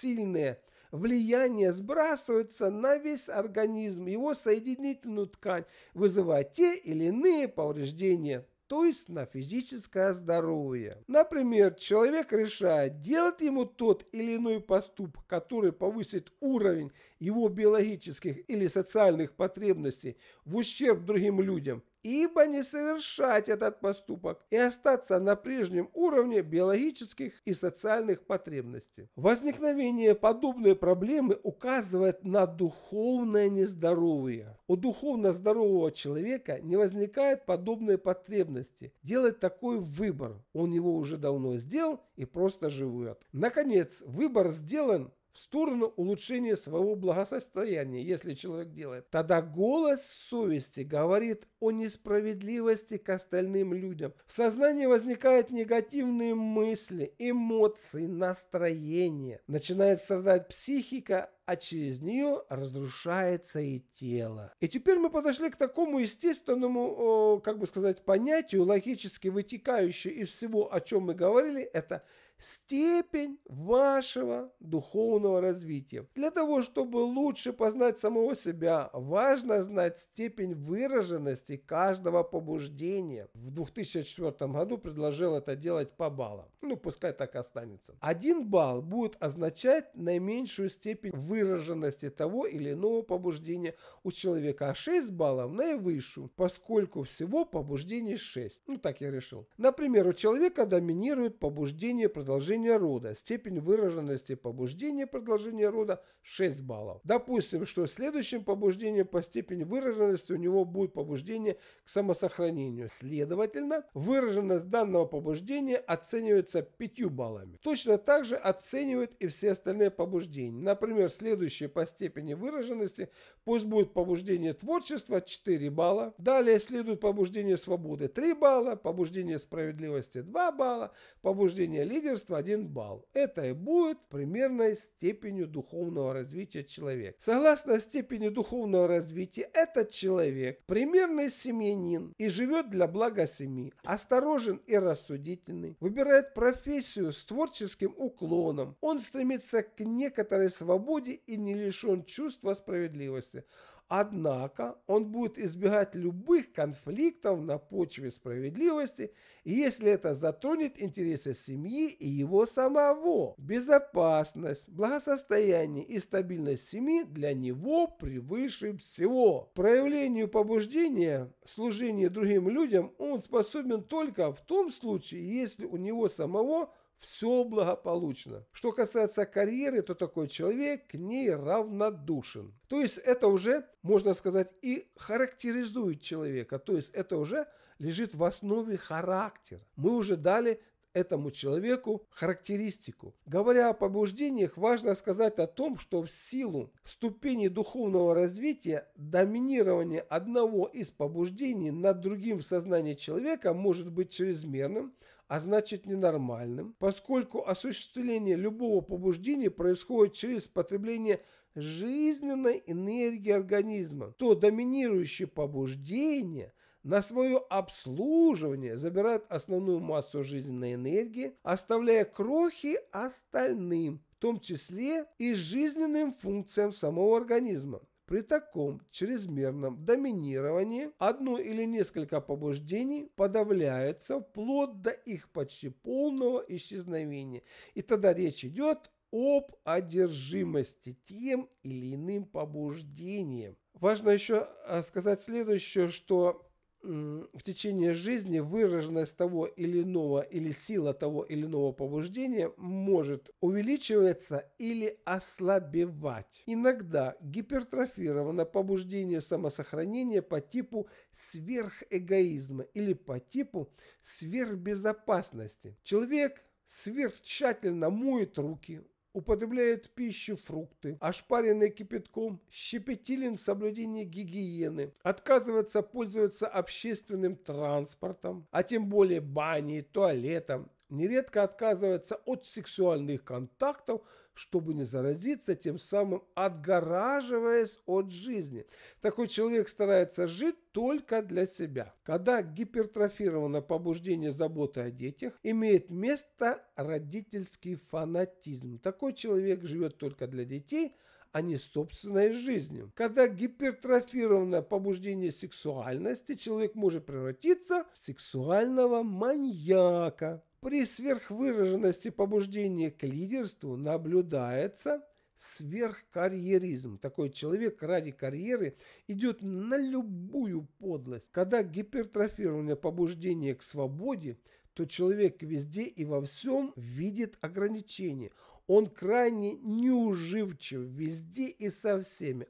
сильные влияние сбрасывается на весь организм, его соединительную ткань, вызывая те или иные повреждения то есть на физическое здоровье. Например, человек решает, делать ему тот или иной поступок, который повысит уровень его биологических или социальных потребностей в ущерб другим людям ибо не совершать этот поступок и остаться на прежнем уровне биологических и социальных потребностей. Возникновение подобной проблемы указывает на духовное нездоровье. У духовно здорового человека не возникает подобной потребности делать такой выбор. Он его уже давно сделал и просто живет. Наконец, выбор сделан, в сторону улучшения своего благосостояния, если человек делает. Тогда голос совести говорит о несправедливости к остальным людям. В сознании возникают негативные мысли, эмоции, настроения. Начинает страдать психика, а через нее разрушается и тело. И теперь мы подошли к такому естественному, как бы сказать, понятию, логически вытекающему из всего, о чем мы говорили, это степень вашего духовного развития. Для того, чтобы лучше познать самого себя, важно знать степень выраженности каждого побуждения. В 2004 году предложил это делать по баллам. Ну, пускай так останется. Один балл будет означать наименьшую степень выраженности того или иного побуждения у человека, а 6 баллов наивысшую, поскольку всего побуждений 6. Ну, так я решил. Например, у человека доминирует побуждение продолжения продолжения рода. Степень выраженности побуждения продолжения рода 6 баллов. Допустим, что следующим побуждением по степени выраженности у него будет побуждение к самосохранению. Следовательно, выраженность данного побуждения оценивается 5 баллами. Точно так же оценивают и все остальные побуждения. Например, следующее по степени выраженности пусть будет побуждение творчества 4 балла. Далее следует побуждение свободы 3 балла, побуждение справедливости 2 балла, побуждение лидерства совершенства 1 балл. Это и будет примерной степенью духовного развития человека. Согласно степени духовного развития, этот человек примерный семьянин и живет для блага семьи, осторожен и рассудительный, выбирает профессию с творческим уклоном, он стремится к некоторой свободе и не лишен чувства справедливости. Однако он будет избегать любых конфликтов на почве справедливости, если это затронет интересы семьи и его самого. Безопасность, благосостояние и стабильность семьи для него превыше всего. Проявлению побуждения, служению другим людям он способен только в том случае, если у него самого все благополучно. Что касается карьеры, то такой человек к ней равнодушен. То есть это уже, можно сказать, и характеризует человека. То есть это уже лежит в основе характера. Мы уже дали этому человеку характеристику. Говоря о побуждениях, важно сказать о том, что в силу ступени духовного развития доминирование одного из побуждений над другим в сознании человека может быть чрезмерным, а значит ненормальным, поскольку осуществление любого побуждения происходит через потребление жизненной энергии организма, то доминирующее побуждение на свое обслуживание забирает основную массу жизненной энергии, оставляя крохи остальным, в том числе и жизненным функциям самого организма. При таком чрезмерном доминировании одно или несколько побуждений подавляется вплоть до их почти полного исчезновения. И тогда речь идет об одержимости тем или иным побуждением. Важно еще э, сказать следующее, что в течение жизни выраженность того или иного или сила того или иного побуждения может увеличиваться или ослабевать. Иногда гипертрофировано побуждение самосохранения по типу сверхэгоизма или по типу сверхбезопасности. Человек сверхтщательно моет руки, употребляет в пищу фрукты, ошпаренные кипятком, щепетилен в соблюдении гигиены, отказывается пользоваться общественным транспортом, а тем более баней, туалетом нередко отказывается от сексуальных контактов, чтобы не заразиться, тем самым отгораживаясь от жизни. Такой человек старается жить только для себя. Когда гипертрофировано побуждение заботы о детях, имеет место родительский фанатизм. Такой человек живет только для детей, а не собственной жизнью. Когда гипертрофировано побуждение сексуальности, человек может превратиться в сексуального маньяка. При сверхвыраженности побуждения к лидерству наблюдается сверхкарьеризм. Такой человек ради карьеры идет на любую подлость. Когда гипертрофированное побуждение к свободе, то человек везде и во всем видит ограничения. Он крайне неуживчив везде и со всеми.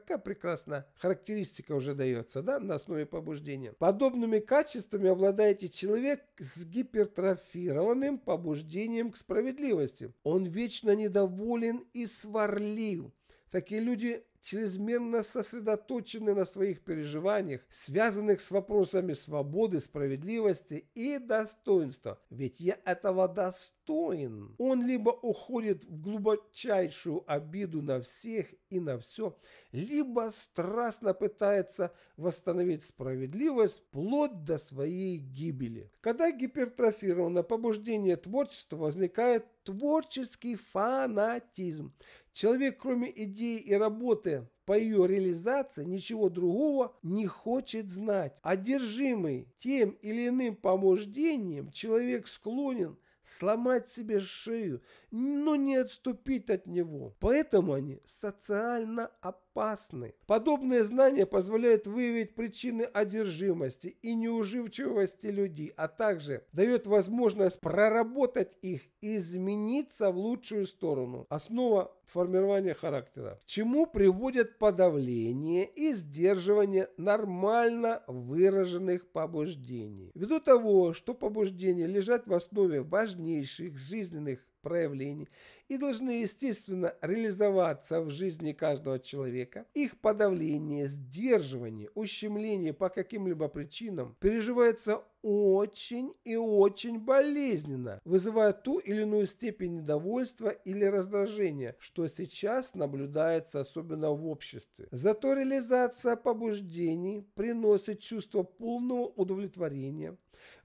Какая прекрасная характеристика уже дается, да, на основе побуждения. Подобными качествами обладаете человек с гипертрофированным побуждением к справедливости. Он вечно недоволен и сварлив. Такие люди чрезмерно сосредоточены на своих переживаниях, связанных с вопросами свободы, справедливости и достоинства. Ведь я этого достоин. Он либо уходит в глубочайшую обиду на всех и на все, либо страстно пытается восстановить справедливость вплоть до своей гибели. Когда гипертрофировано побуждение творчества, возникает творческий фанатизм. Человек, кроме идей и работы, болен, по ее реализации ничего другого не хочет знать. Одержимый тем или иным побуждением, человек склонен сломать себе шею, но не отступить от него. Поэтому они социально опасны опасны. Подобные знания позволяют выявить причины одержимости и неуживчивости людей, а также дает возможность проработать их и измениться в лучшую сторону. Основа формирования характера. К чему приводят подавление и сдерживание нормально выраженных побуждений. Ввиду того, что побуждения лежат в основе важнейших жизненных проявлений и должны, естественно, реализоваться в жизни каждого человека, их подавление, сдерживание, ущемление по каким-либо причинам переживается очень и очень болезненно, вызывая ту или иную степень недовольства или раздражения, что сейчас наблюдается особенно в обществе. Зато реализация побуждений приносит чувство полного удовлетворения,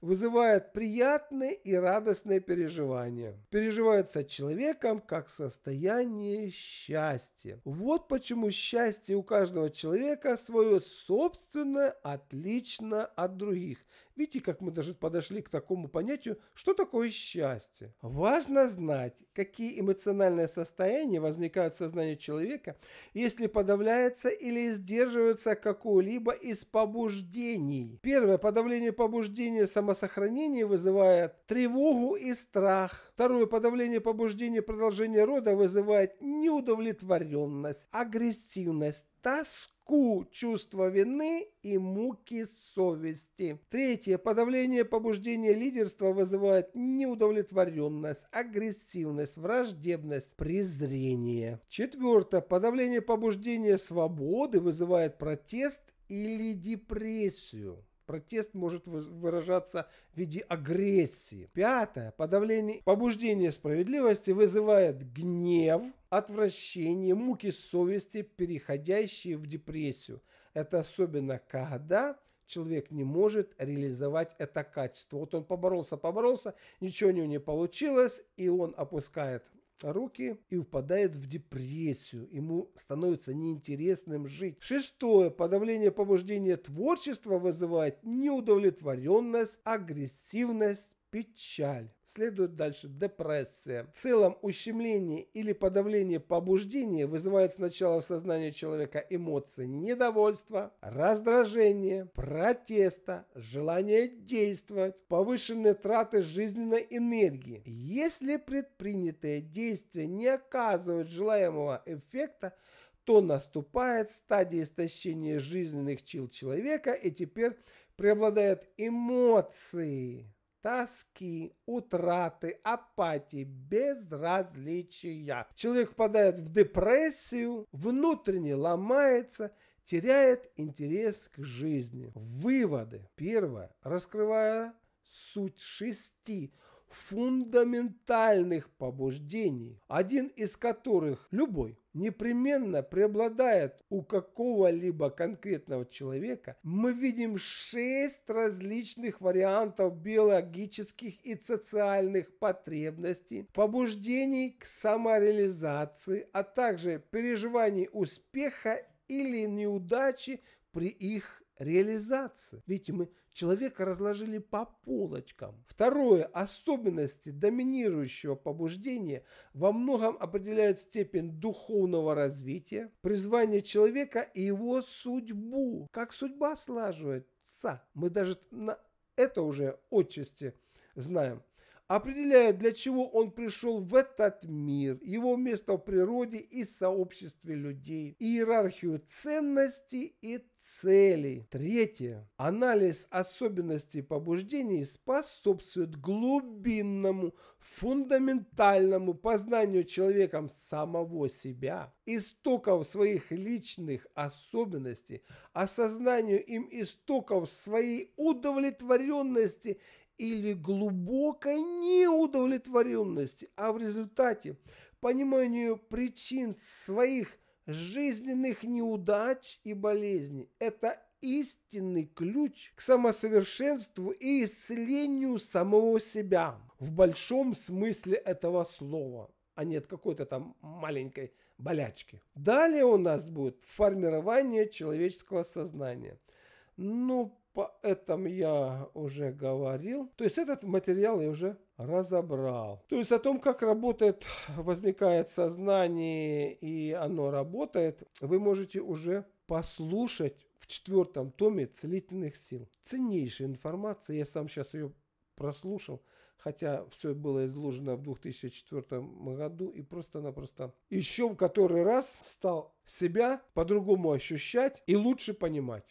вызывает приятные и радостные переживания. Переживается человека человеком как состояние счастья. Вот почему счастье у каждого человека свое собственное, отлично от других. Видите, как мы даже подошли к такому понятию, что такое счастье. Важно знать, какие эмоциональные состояния возникают в сознании человека, если подавляется или сдерживается какое-либо из побуждений. Первое, подавление побуждения самосохранения вызывает тревогу и страх. Второе, подавление побуждения продолжения рода вызывает неудовлетворенность, агрессивность, тоску тоску, чувство вины и муки совести. Третье. Подавление побуждения лидерства вызывает неудовлетворенность, агрессивность, враждебность, презрение. Четвертое. Подавление побуждения свободы вызывает протест или депрессию. Протест может выражаться в виде агрессии. Пятое. Подавление побуждения справедливости вызывает гнев, отвращение, муки совести, переходящие в депрессию. Это особенно когда человек не может реализовать это качество. Вот он поборолся, поборолся, ничего у него не получилось, и он опускает руки и впадает в депрессию. Ему становится неинтересным жить. Шестое. Подавление побуждения творчества вызывает неудовлетворенность, агрессивность, печаль. Следует дальше депрессия. В целом ущемление или подавление побуждения вызывает сначала в сознании человека эмоции недовольства, раздражения, протеста, желание действовать, повышенные траты жизненной энергии. Если предпринятые действия не оказывают желаемого эффекта, то наступает стадия истощения жизненных сил человека и теперь преобладают эмоции тоски, утраты, апатии, безразличия. Человек впадает в депрессию, внутренне ломается, теряет интерес к жизни. Выводы. Первое. Раскрывая суть шести фундаментальных побуждений, один из которых, любой, непременно преобладает у какого-либо конкретного человека, мы видим шесть различных вариантов биологических и социальных потребностей, побуждений к самореализации, а также переживаний успеха или неудачи при их реализации. Видите, мы Человека разложили по полочкам. Второе. Особенности доминирующего побуждения во многом определяют степень духовного развития, призвание человека и его судьбу. Как судьба слаживается. Мы даже на это уже отчасти знаем определяет, для чего он пришел в этот мир, его место в природе и сообществе людей, иерархию ценностей и целей. Третье. Анализ особенностей побуждений способствует глубинному, фундаментальному познанию человеком самого себя, истоков своих личных особенностей, осознанию им истоков своей удовлетворенности – или глубокой неудовлетворенности, а в результате пониманию причин своих жизненных неудач и болезней. Это истинный ключ к самосовершенству и исцелению самого себя в большом смысле этого слова, а не от какой-то там маленькой болячки. Далее у нас будет формирование человеческого сознания. Ну, по этому я уже говорил. То есть этот материал я уже разобрал. То есть о том, как работает, возникает сознание и оно работает, вы можете уже послушать в четвертом томе «Целительных сил». Ценнейшая информация, я сам сейчас ее прослушал, хотя все было изложено в 2004 году и просто-напросто еще в который раз стал себя по-другому ощущать и лучше понимать.